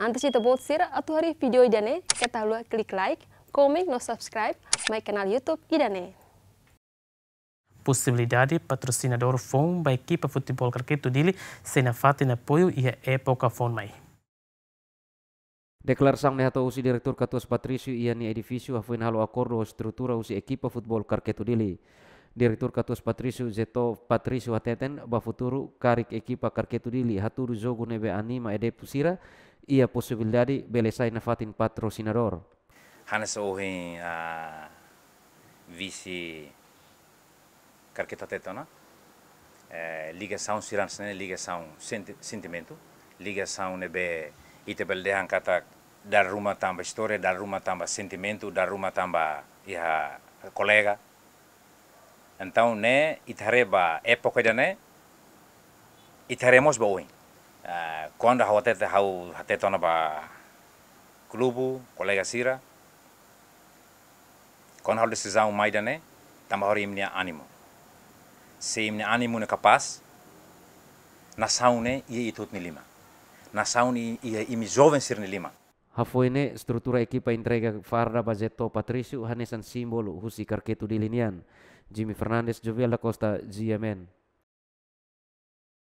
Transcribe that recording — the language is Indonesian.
Antes de atau hari video idane, lu klik like, komen no subscribe, my kanal YouTube idane. Possibilidade patrocinador FON ba equipa futebol Carqueto Dili sena fati na apoio ia a época FON mai. Declaração ne hato usi direktur katus Patrício e ni edifício a foi struktura usi equipa futebol Carqueto Dili. Direktur katus Patrício Zeto Patrício Hateten ba futuru karik equipa Carqueto Dili haturu jogo nebe anima edepusira ia a possibilidade de Belezai na fatin patrocinador. Hanes ohin a ah, vice carqueta tetona, eh, ligação sirans ne ligação sentimento, ligação ne be itebel dehan kata dar rumah tambah história, dar rumah tambah sentimento, dar rumah tambah iha colega. Então ne itareba época da ne itaremos bowing konda eh, hawatete hau hatetona ba klubu kolega sira kon hau decisão maidane tamba hori imne animo se imnia animo ne kapas. na saune iye itut ni lima na saune iye imi jovem sir ni lima Hafoine estrutura ekipa entrega Farda Bazeto Patricio Hanesan simbolo Husi Karketu linian. Jimmy Fernandes Jovial da Costa GMN